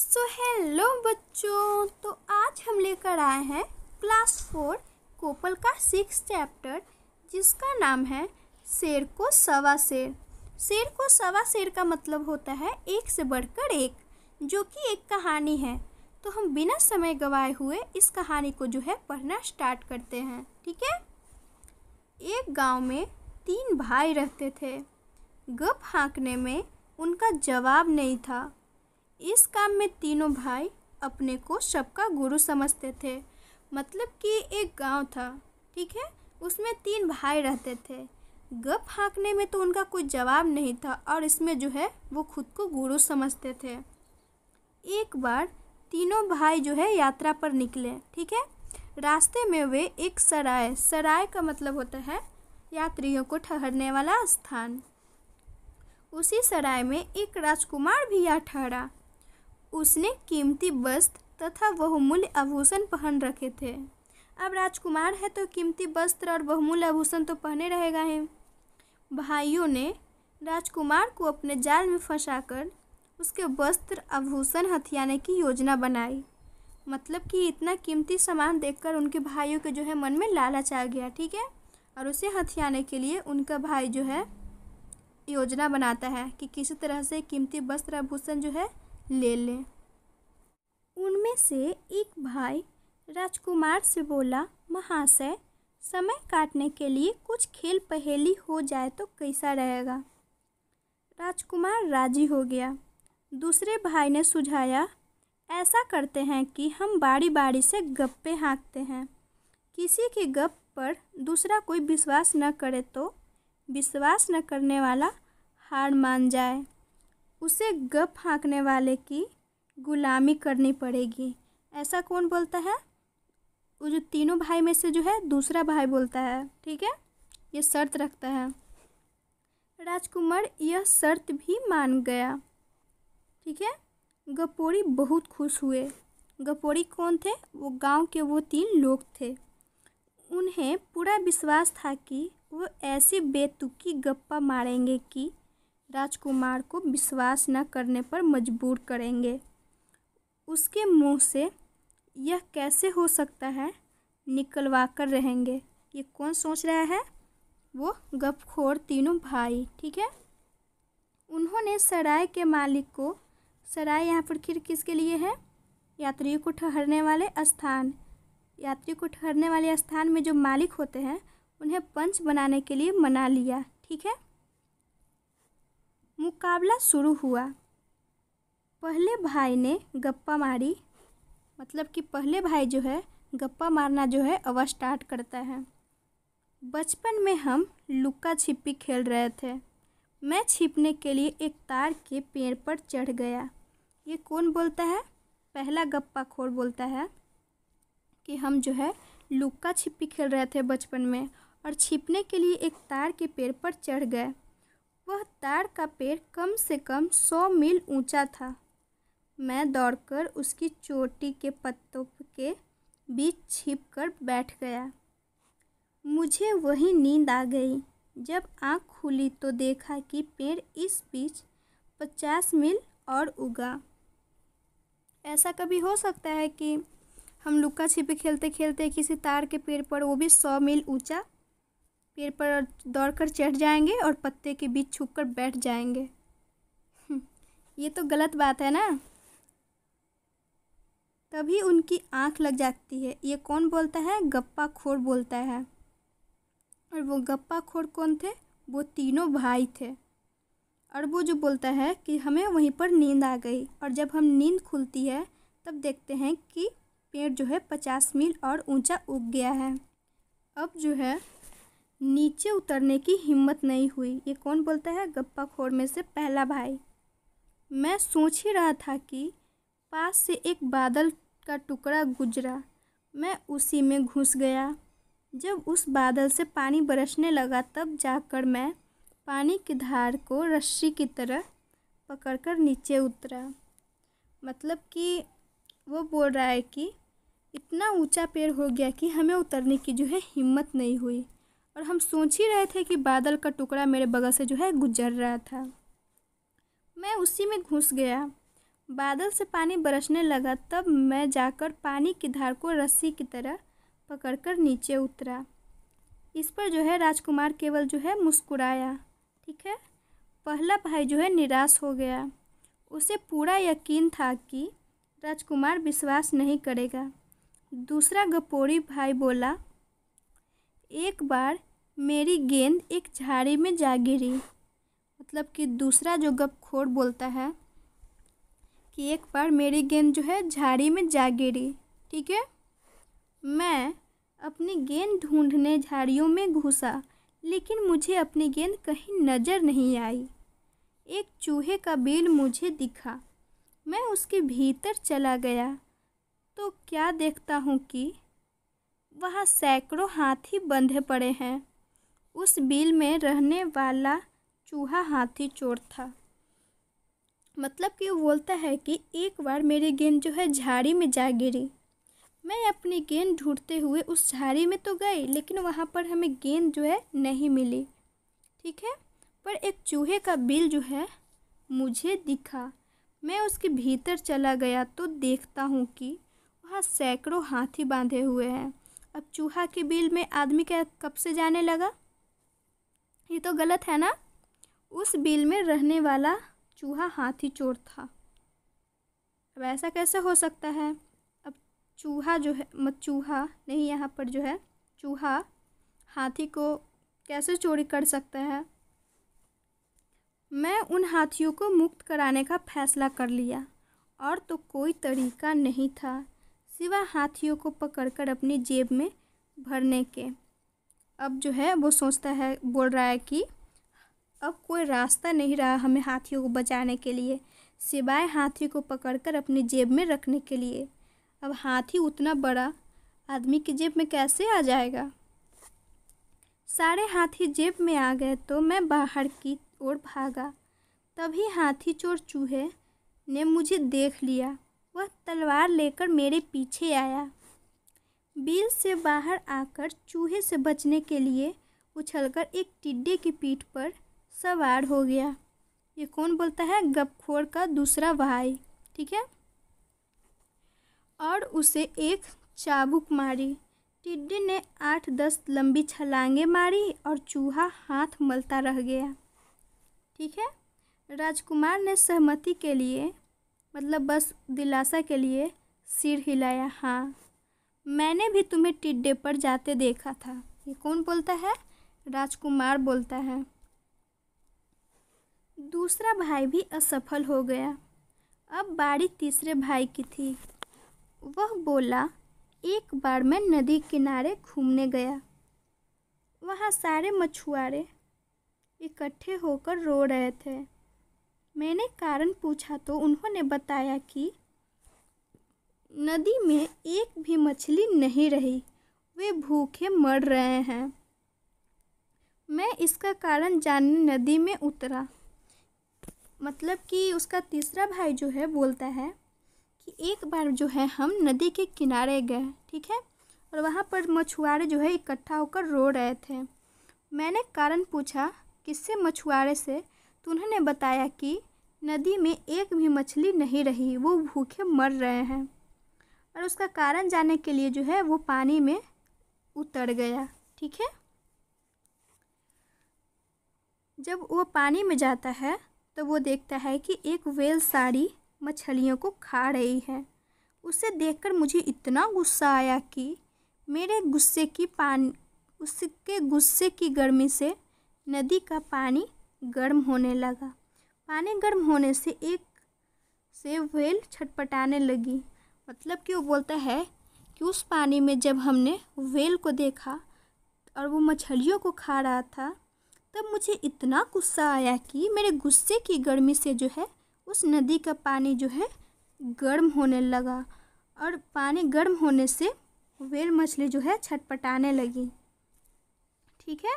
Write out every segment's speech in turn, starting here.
so hello बच्चों तो आज हम लेकर आए हैं क्लास फोर कोपल का सिक्स चैप्टर जिसका नाम है शेर को सवा शेर शेर को सवा शेर का मतलब होता है एक से बढ़कर एक जो कि एक कहानी है तो हम बिना समय गवाए हुए इस कहानी को जो है पढ़ना स्टार्ट करते हैं ठीक है एक गांव में तीन भाई रहते थे गप हाँकने में उनका जवाब नहीं था इस काम में तीनों भाई अपने को सबका गुरु समझते थे मतलब कि एक गांव था ठीक है उसमें तीन भाई रहते थे गप हाँकने में तो उनका कोई जवाब नहीं था और इसमें जो है वो खुद को गुरु समझते थे एक बार तीनों भाई जो है यात्रा पर निकले ठीक है रास्ते में वे एक सराय सराय का मतलब होता है यात्रियों को ठहरने वाला स्थान उसी सराय में एक राजकुमार भी यहाँ ठहरा उसने कीमती वस्त्र तथा बहुमूल्य आभूषण पहन रखे थे अब राजकुमार है तो कीमती वस्त्र और बहुमूल्य आभूषण तो पहने रहेगा ही भाइयों ने राजकुमार को अपने जाल में फंसाकर उसके वस्त्र आभूषण हथियाने की योजना बनाई मतलब कि इतना कीमती सामान देखकर उनके भाइयों के जो है मन में लालच आ गया ठीक है और उसे हथियाने के लिए उनका भाई जो है योजना बनाता है कि किसी तरह से कीमती वस्त्र आभूषण जो है ले लें उनमें से एक भाई राजकुमार से बोला महाशय समय काटने के लिए कुछ खेल पहेली हो जाए तो कैसा रहेगा राजकुमार राजी हो गया दूसरे भाई ने सुझाया ऐसा करते हैं कि हम बारी बारी से गप्पे हाँकते हैं किसी के गप पर दूसरा कोई विश्वास न करे तो विश्वास न करने वाला हार मान जाए उसे गप हाँकने वाले की गुलामी करनी पड़ेगी ऐसा कौन बोलता है वो जो तीनों भाई में से जो है दूसरा भाई बोलता है ठीक है ये शर्त रखता है राजकुमार यह शर्त भी मान गया ठीक है गपोरी बहुत खुश हुए गपोरी कौन थे वो गांव के वो तीन लोग थे उन्हें पूरा विश्वास था कि वो ऐसी बेतुकी गप्पा मारेंगे कि राजकुमार को विश्वास न करने पर मजबूर करेंगे उसके मुंह से यह कैसे हो सकता है निकलवा कर रहेंगे ये कौन सोच रहा है वो गपखोर तीनों भाई ठीक है उन्होंने सराय के मालिक को सराय यहाँ पर खिर किसके लिए है यात्रियों को ठहरने वाले स्थान यात्री को ठहरने वाले स्थान में जो मालिक होते हैं उन्हें पंच बनाने के लिए मना लिया ठीक है मुकाबला शुरू हुआ पहले भाई ने गप्पा मारी मतलब कि पहले भाई जो है गप्पा मारना जो है अब स्टार्ट करता है बचपन में हम लुक्का छिपी खेल रहे थे मैं छिपने के लिए एक तार के पेड़ पर चढ़ गया ये कौन बोलता है पहला गप्पा खोर बोलता है कि हम जो है लुक्का छिपी खेल रहे थे बचपन में और छिपने के लिए एक तार के पेड़ पर चढ़ गए वह ताड़ का पेड़ कम से कम सौ मील ऊंचा था मैं दौड़कर उसकी चोटी के पत्तों के बीच छिप कर बैठ गया मुझे वही नींद आ गई जब आँख खुली तो देखा कि पेड़ इस बीच पचास मील और उगा ऐसा कभी हो सकता है कि हम लुका छिपी खेलते खेलते किसी तार के पेड़ पर वो भी सौ मील ऊंचा पेड़ पर दौड़कर चढ़ जाएंगे और पत्ते के बीच छुप कर बैठ जाएंगे ये तो गलत बात है ना तभी उनकी आंख लग जाती है ये कौन बोलता है गप्पा खोर बोलता है और वो गप्पा खोर कौन थे वो तीनों भाई थे और वो जो बोलता है कि हमें वहीं पर नींद आ गई और जब हम नींद खुलती है तब देखते हैं कि पेड़ जो है पचास मील और ऊंचा उग गया है अब जो है नीचे उतरने की हिम्मत नहीं हुई ये कौन बोलता है गप्पा खोर में से पहला भाई मैं सोच ही रहा था कि पास से एक बादल का टुकड़ा गुजरा मैं उसी में घुस गया जब उस बादल से पानी बरसने लगा तब जाकर मैं पानी की धार को रस्सी की तरह पकड़कर नीचे उतरा मतलब कि वो बोल रहा है कि इतना ऊंचा पेड़ हो गया कि हमें उतरने की जो है हिम्मत नहीं हुई और हम सोच ही रहे थे कि बादल का टुकड़ा मेरे बगल से जो है गुजर रहा था मैं उसी में घुस गया बादल से पानी बरसने लगा तब मैं जाकर पानी की धार को रस्सी की तरह पकड़कर नीचे उतरा इस पर जो है राजकुमार केवल जो है मुस्कुराया ठीक है पहला भाई जो है निराश हो गया उसे पूरा यकीन था कि राजकुमार विश्वास नहीं करेगा दूसरा गपोरी भाई बोला एक बार मेरी गेंद एक झाड़ी में जा गिरी मतलब कि दूसरा जो गप खोर बोलता है कि एक बार मेरी गेंद जो है झाड़ी में जा गिरी ठीक है मैं अपनी गेंद ढूंढने झाड़ियों में घुसा लेकिन मुझे अपनी गेंद कहीं नज़र नहीं आई एक चूहे का बेल मुझे दिखा मैं उसके भीतर चला गया तो क्या देखता हूँ कि वहाँ सैकड़ों हाथी बंधे पड़े हैं उस बिल में रहने वाला चूहा हाथी चोर था मतलब कि वो बोलता है कि एक बार मेरी गेंद जो है झाड़ी में जा गिरी मैं अपनी गेंद ढूंढते हुए उस झाड़ी में तो गई लेकिन वहाँ पर हमें गेंद जो है नहीं मिली ठीक है पर एक चूहे का बिल जो है मुझे दिखा मैं उसके भीतर चला गया तो देखता हूँ कि वहाँ सैकड़ों हाथी बांधे हुए हैं अब चूहा के बिल में आदमी क्या कब से जाने लगा ये तो गलत है ना उस बिल में रहने वाला चूहा हाथी चोर था अब ऐसा कैसे हो सकता है अब चूहा जो है मत चूहा नहीं यहाँ पर जो है चूहा हाथी को कैसे चोरी कर सकता है मैं उन हाथियों को मुक्त कराने का फैसला कर लिया और तो कोई तरीका नहीं था सिवा हाथियों को पकड़कर अपनी जेब में भरने के अब जो है वो सोचता है बोल रहा है कि अब कोई रास्ता नहीं रहा हमें हाथियों को बचाने के लिए सिवाय हाथी को पकड़कर अपनी जेब में रखने के लिए अब हाथी उतना बड़ा आदमी की जेब में कैसे आ जाएगा सारे हाथी जेब में आ गए तो मैं बाहर की ओर भागा तभी हाथी चोर चूहे ने मुझे देख लिया वह तलवार लेकर मेरे पीछे आया बिल से बाहर आकर चूहे से बचने के लिए उछलकर एक टिड्डे की पीठ पर सवार हो गया ये कौन बोलता है गपखोर का दूसरा भाई ठीक है और उसे एक चाबुक मारी टिड्डे ने आठ दस लंबी छलांगे मारी और चूहा हाथ मलता रह गया ठीक है राजकुमार ने सहमति के लिए मतलब बस दिलासा के लिए सिर हिलाया हाँ मैंने भी तुम्हें टिड्डे पर जाते देखा था ये कौन बोलता है राजकुमार बोलता है दूसरा भाई भी असफल हो गया अब बारी तीसरे भाई की थी वह बोला एक बार मैं नदी किनारे घूमने गया वहाँ सारे मछुआरे इकट्ठे होकर रो रहे थे मैंने कारण पूछा तो उन्होंने बताया कि नदी में एक भी मछली नहीं रही वे भूखे मर रहे हैं मैं इसका कारण जानने नदी में उतरा मतलब कि उसका तीसरा भाई जो है बोलता है कि एक बार जो है हम नदी के किनारे गए ठीक है और वहाँ पर मछुआरे जो है इकट्ठा होकर रो रहे थे मैंने कारण पूछा किससे मछुआरे से तो उन्होंने बताया कि नदी में एक भी मछली नहीं रही वो भूखे मर रहे हैं और उसका कारण जानने के लिए जो है वो पानी में उतर गया ठीक है जब वो पानी में जाता है तो वो देखता है कि एक वेल सारी मछलियों को खा रही है उसे देखकर मुझे इतना गुस्सा आया कि मेरे गुस्से की पान उसके गुस्से की गर्मी से नदी का पानी गर्म होने लगा पानी गर्म होने से एक से वेल छटपटाने लगी मतलब कि वो बोलता है कि उस पानी में जब हमने वेल को देखा और वो मछलियों को खा रहा था तब मुझे इतना गुस्सा आया कि मेरे गुस्से की गर्मी से जो है उस नदी का पानी जो है गर्म होने लगा और पानी गर्म होने से वेल मछली जो है छटपटाने लगी ठीक है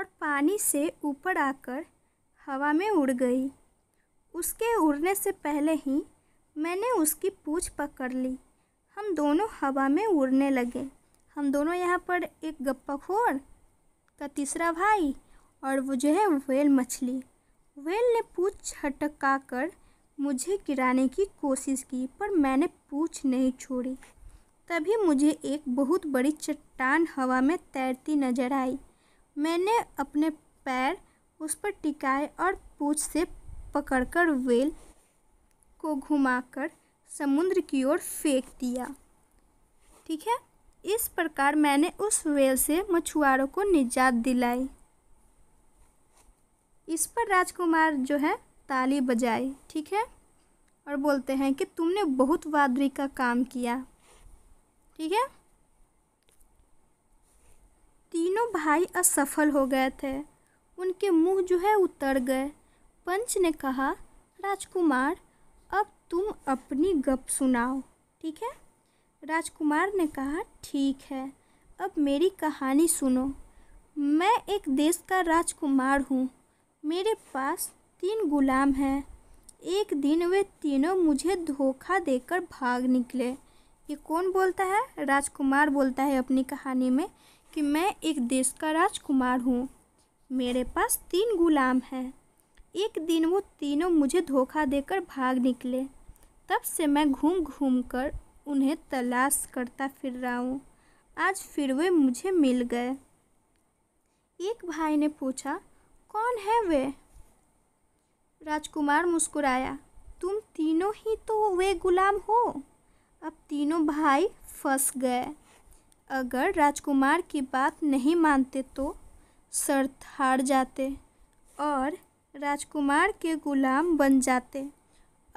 और पानी से ऊपर आकर हवा में उड़ गई उसके उड़ने से पहले ही मैंने उसकी पूछ पकड़ ली हम दोनों हवा में उड़ने लगे हम दोनों यहाँ पर एक गप्पाखोर का तीसरा भाई और वो जो है वेल मछली वेल ने पूछ हटका कर मुझे गिराने की कोशिश की पर मैंने पूछ नहीं छोड़ी तभी मुझे एक बहुत बड़ी चट्टान हवा में तैरती नजर आई मैंने अपने पैर उस पर टिकाए और पूछ से पकड़कर वेल को घुमाकर समुद्र की ओर फेंक दिया ठीक है इस प्रकार मैंने उस वेल से मछुआरों को निजात दिलाई इस पर राजकुमार जो है ताली बजाई ठीक है और बोलते हैं कि तुमने बहुत बहादुरी का काम किया ठीक है तीनों भाई असफल हो गए थे उनके मुंह जो है उतर गए पंच ने कहा राजकुमार अब तुम अपनी गप सुनाओ ठीक है राजकुमार ने कहा ठीक है अब मेरी कहानी सुनो मैं एक देश का राजकुमार हूँ मेरे पास तीन गुलाम हैं एक दिन वे तीनों मुझे धोखा देकर भाग निकले ये कौन बोलता है राजकुमार बोलता है अपनी कहानी में कि मैं एक देश का राजकुमार हूँ मेरे पास तीन गुलाम हैं एक दिन वो तीनों मुझे धोखा देकर भाग निकले तब से मैं घूम घूम कर उन्हें तलाश करता फिर रहा हूँ आज फिर वे मुझे मिल गए एक भाई ने पूछा कौन है वे राजकुमार मुस्कुराया तुम तीनों ही तो वे गुलाम हो अब तीनों भाई फंस गए अगर राजकुमार की बात नहीं मानते तो शर्त हार जाते और राजकुमार के गुलाम बन जाते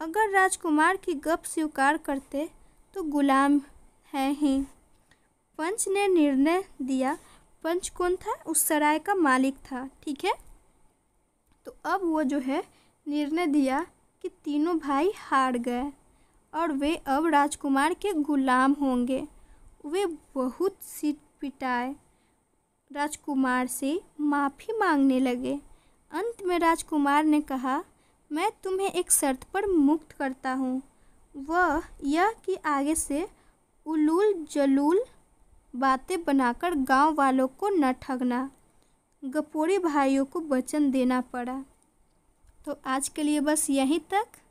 अगर राजकुमार की गप स्वीकार करते तो गुलाम हैं ही पंच ने निर्णय दिया पंच कौन था उस सराय का मालिक था ठीक है तो अब वो जो है निर्णय दिया कि तीनों भाई हार गए और वे अब राजकुमार के गुलाम होंगे वे बहुत सिर पिटाए राजकुमार से माफ़ी मांगने लगे अंत में राजकुमार ने कहा मैं तुम्हें एक शर्त पर मुक्त करता हूँ वह यह कि आगे से उलूल जलूल बातें बनाकर गांव वालों को न ठगना गपोरी भाइयों को वचन देना पड़ा तो आज के लिए बस यहीं तक